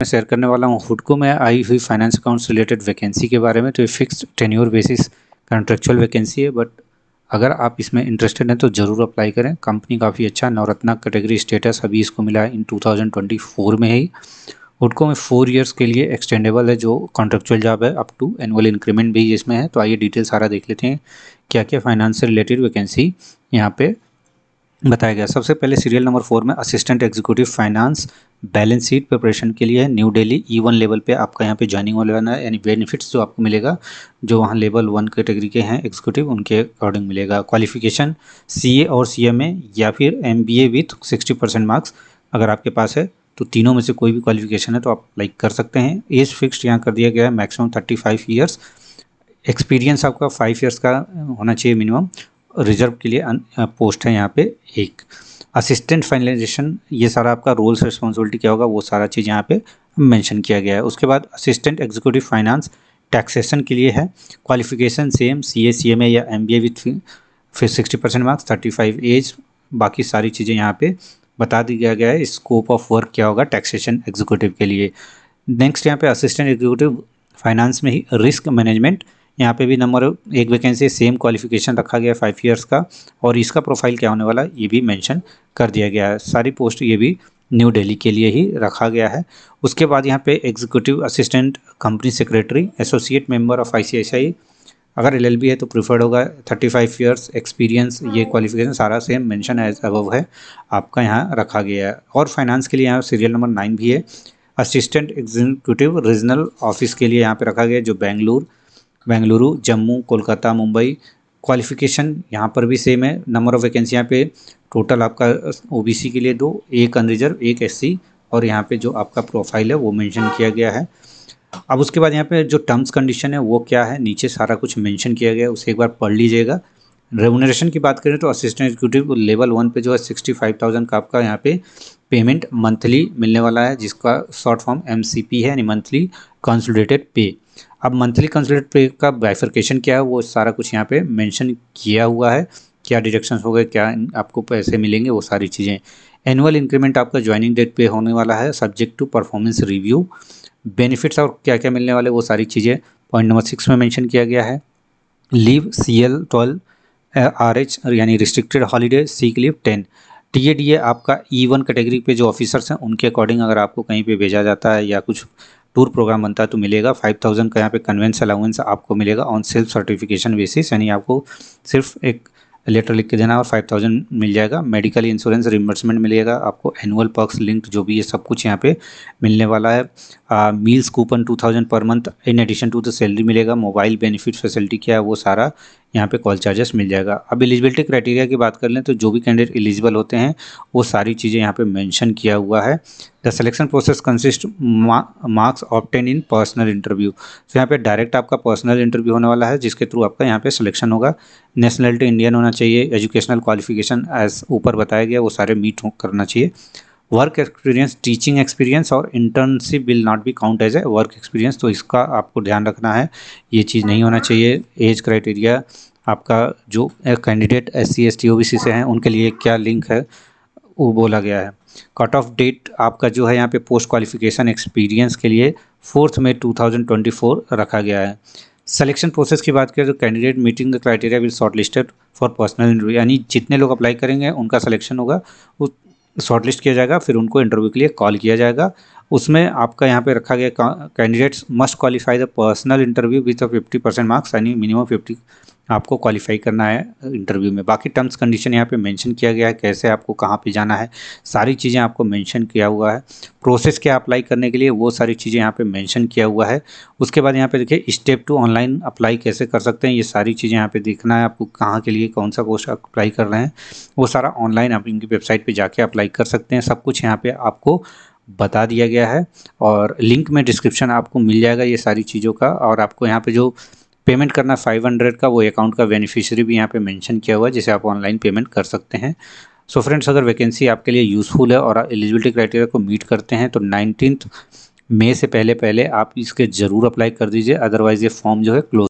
मैं शेयर करने वाला हूँ हुडको में आई हुई फाइनेंस अकाउंट्स रिलेटेड वैकेंसी के बारे में तो ये fixed tenure basis contractual vacancy है बट अगर आप इसमें इंटरेस्टेड हैं तो ज़रूर अप्लाई करें कंपनी काफ़ी अच्छा नवरत्ना कैटेगरी स्टेटस अभी इसको मिला है इन 2024 में ही हुडको में फोर इयर्स के लिए एक्सटेंडेबल है जो कॉन्ट्रेक्चुअल जॉब है अप टू एनुअल इंक्रीमेंट भी इसमें है तो आइए डिटेल सारा देख लेते हैं क्या क्या फाइनेंस से रिलेटेड वैकेंसी यहाँ पे बताया गया सबसे पहले सीरियल नंबर फोर में assistant executive finance balance sheet preparation के लिए new Delhi E e one level पे आपका यहाँ पे ज्वाइनिंग वाले वाला है यानी बेनिफिट्स जो आपको मिलेगा जो वहाँ लेवल वन कैटेगरी के, के हैं एग्जीक्यूटिव उनके अकॉर्डिंग मिलेगा क्वालिफिकेशन सी और सी या फिर M with sixty percent marks अगर आपके पास है तो तीनों में से कोई भी क्वालिफिकेशन है तो आप लाइक कर सकते हैं एज फिक्स्ड यहाँ कर दिया गया है maximum thirty five years experience आपका फाइव ईयर्स का होना चाहिए मिनिमम रिजर्व के लिए पोस्ट uh, है यहाँ पे एक असिस्टेंट फाइनलाइजेशन ये सारा आपका रोल्स रिस्पॉन्सिबिलिटी क्या होगा वो सारा चीज़ यहाँ पे मेंशन किया गया है उसके बाद असिस्टेंट एग्जीक्यूटिव फाइनेंस टैक्सेशन के लिए है qualification same C A C M A या एम बी ए विथ फिर sixty percent marks thirty five age बाकी सारी चीज़ें यहाँ पे बता दिया गया है स्कोप ऑफ वर्क क्या होगा टैक्सेशन एग्जीक्यूटिव के लिए नेक्स्ट यहाँ पे असिस्टेंट एग्जीक्यूटिव फाइनेंस में ही रिस्क मैनेजमेंट यहाँ पे भी नंबर एक वैकेंसी सेम क्वालिफिकेशन रखा गया फाइव ईयर्स का और इसका प्रोफाइल क्या होने वाला ये भी मेंशन कर दिया गया है सारी पोस्ट ये भी न्यू दिल्ली के लिए ही रखा गया है उसके बाद यहाँ पे executive assistant company secretary associate member of I अगर एल है तो प्रीफर्ड होगा थर्टी फाइव ईयर्स एक्सपीरियंस ये क्वालिफिकेशन हाँ। सारा सेम मेंशन एज अबव है आपका यहाँ रखा गया है और फाइनेंस के लिए यहाँ सीरियल नंबर नाइन भी है असिस्टेंट एग्जीक्यूटिव रीजनल ऑफिस के लिए यहाँ पे रखा गया है जो बेंगलुरु बेंगलुरु जम्मू कोलकाता मुंबई क्वालिफिकेशन यहाँ पर भी सेम है नंबर ऑफ़ वैकेंसी यहाँ पे टोटल आपका ओबीसी के लिए दो एक अनरिजर्व एक एससी और यहाँ पे जो आपका प्रोफाइल है वो मेंशन किया गया है अब उसके बाद यहाँ पे जो टर्म्स कंडीशन है वो क्या है नीचे सारा कुछ मेंशन किया गया है उसे एक बार पढ़ लीजिएगा रेमुनरेशन की बात करें तो असिस्टेंट एग्जीक्यूटिव लेवल वन पे जो है सिक्सटी फाइव थाउजेंड का आपका यहाँ पे पेमेंट मंथली मिलने वाला है जिसका शॉर्ट फॉर्म एम है यानी मंथली कंसुलेटेड पे अब मंथली कंसुलेटेड पे का बाइफर्केशन क्या है वो सारा कुछ यहाँ पे मेंशन किया हुआ है क्या डिडक्शंस हो गए क्या आपको पैसे मिलेंगे वो सारी चीज़ें एनुअल इंक्रीमेंट आपका ज्वाइनिंग डेट पे होने वाला है subject to performance review benefits और क्या क्या मिलने वाले वो सारी चीज़ें पॉइंट नंबर सिक्स में मैंशन किया गया है leave C L twelve R H यानी restricted holiday sick leave ten TA आपका ई वन कैटेगरी पे जो ऑफिसर्स हैं उनके अकॉर्डिंग अगर आपको कहीं पे भेजा जाता है या कुछ टूर प्रोग्राम बनता है तो मिलेगा फाइव थाउजेंड का यहाँ पे कन्वेंस अलाउंस आपको मिलेगा ऑन सेल्फ सर्टिफिकेशन बेसिस यानी आपको सिर्फ एक लेटर लिख के देना और फाइव थाउजेंड मिल जाएगा मेडिकल इंश्योरेंस रिमबर्समेंट मिलेगा आपको एनुअल पर्क्स लिंक्ड जो भी ये सब कुछ यहाँ पे मिलने वाला है meals coupon two thousand per month in addition to the salary मिलेगा मोबाइल बेनिफिट फैसिलिटी क्या है वो सारा यहाँ पे कॉल चार्जेस मिल जाएगा अब एलिजिबिलिटी क्राइटेरिया की बात कर लें तो जो भी कैंडिडेट एलिजिबल होते हैं वो सारी चीज़ें यहाँ पे मेंशन किया हुआ है the selection process consist marks obtain in personal interview तो यहाँ पे डायरेक्ट आपका पर्सनल इंटरव्यू होने वाला है जिसके थ्रू आपका यहाँ पे सिलेक्शन होगा नेशनलिटी इंडियन होना चाहिए एजुकेशनल क्वालिफिकेशन एज ऊपर बताया गया वो सारे मीट करना चाहिए वर्क एक्सपीरियंस टीचिंग एक्सपीरियंस और internship will not be count as a work experience तो इसका आपको ध्यान रखना है ये चीज़ नहीं होना चाहिए एज क्राइटेरिया आपका जो candidate S C S T O B C से हैं उनके लिए क्या लिंक है वो बोला गया है कट ऑफ डेट आपका जो है यहाँ पे पोस्ट क्वालिफिकेशन एक्सपीरियंस के लिए फोर्थ मई 2024 रखा गया है सिलेक्शन प्रोसेस की बात करें तो candidate meeting the criteria will short listed for personal interview यानी जितने लोग अप्लाई करेंगे उनका सिलेक्शन होगा उस शॉर्ट लिस्ट किया जाएगा फिर उनको इंटरव्यू के लिए कॉल किया जाएगा उसमें आपका यहाँ पे रखा गया candidates must qualify the personal interview with fifty percent marks यानी मिनिमम फिफ्टी आपको क्वालिफाई करना है इंटरव्यू में बाकी टर्म्स कंडीशन यहाँ पे मेंशन किया गया है कैसे आपको कहाँ पे जाना है सारी चीज़ें आपको मेंशन किया हुआ है प्रोसेस क्या अप्लाई करने के लिए वो सारी चीज़ें यहाँ पे मेंशन किया हुआ है उसके बाद यहाँ पे देखिए स्टेप टू ऑनलाइन अप्लाई कैसे कर सकते हैं ये सारी चीज़ें यहाँ पर देखना है आपको कहाँ के लिए कौन सा कोर्स अप्लाई कर रहे हैं वो सारा ऑनलाइन आप इनकी वेबसाइट पर जाके अप्लाई कर सकते हैं सब कुछ यहाँ पर आपको बता दिया गया है और लिंक में डिस्क्रिप्शन आपको मिल जाएगा ये सारी चीज़ों का और आपको यहाँ पे जो पेमेंट करना 500 का वो अकाउंट का बेनिफिशियरी भी यहाँ पे मेंशन किया हुआ है जिसे आप ऑनलाइन पेमेंट कर सकते हैं सो so फ्रेंड्स अगर वैकेंसी आपके लिए यूज़फुल है और एलिजिबिलिटी क्राइटेरिया को मीट करते हैं तो नाइनटीन मई से पहले पहले आप इसके ज़रूर अप्लाई कर दीजिए अदरवाइज़ ये फॉर्म जो है क्लोज